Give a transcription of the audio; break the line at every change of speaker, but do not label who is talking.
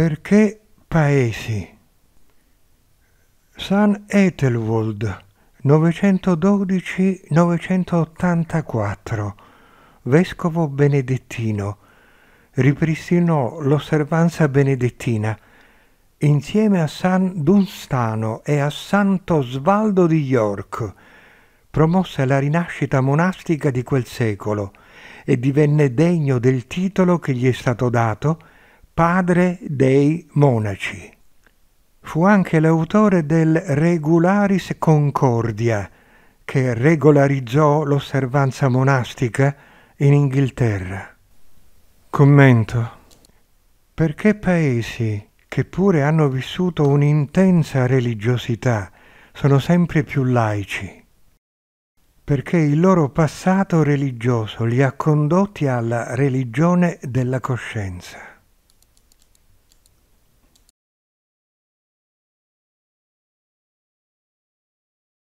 Perché paesi? San Ethelwold, 912-984, vescovo benedettino, ripristinò l'osservanza benedettina insieme a San Dunstano e a Santo Svaldo di York. Promosse la rinascita monastica di quel secolo e divenne degno del titolo che gli è stato dato padre dei monaci. Fu anche l'autore del Regularis Concordia, che regolarizzò l'osservanza monastica in Inghilterra. Commento. Perché paesi che pure hanno vissuto un'intensa religiosità sono sempre più laici? Perché il loro passato religioso li ha condotti alla religione della coscienza.